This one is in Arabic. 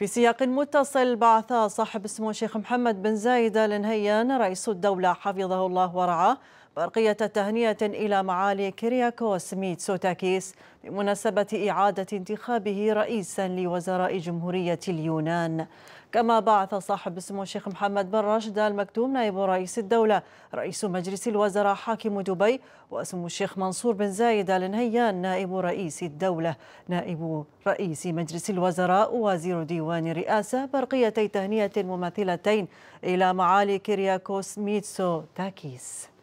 في سياق متصل بعث صاحب السمو الشيخ محمد بن زايد نهيان رئيس الدولة حفظه الله ورعاه برقية تهنئة إلى معالي كيرياكوس ميتسوتاكيس بمناسبة إعادة انتخابه رئيسا لوزراء جمهورية اليونان كما بعث صاحب السمو الشيخ محمد بن راشد آل مكتوم نائب رئيس الدولة رئيس مجلس الوزراء حاكم دبي وسمو الشيخ منصور بن زايد آل نهيان نائب رئيس الدولة نائب رئيس مجلس الوزراء وزير ديوان الرئاسة برقيتي تهنئة مماثلتين إلى معالي كيرياكوس ميتسو تاكيس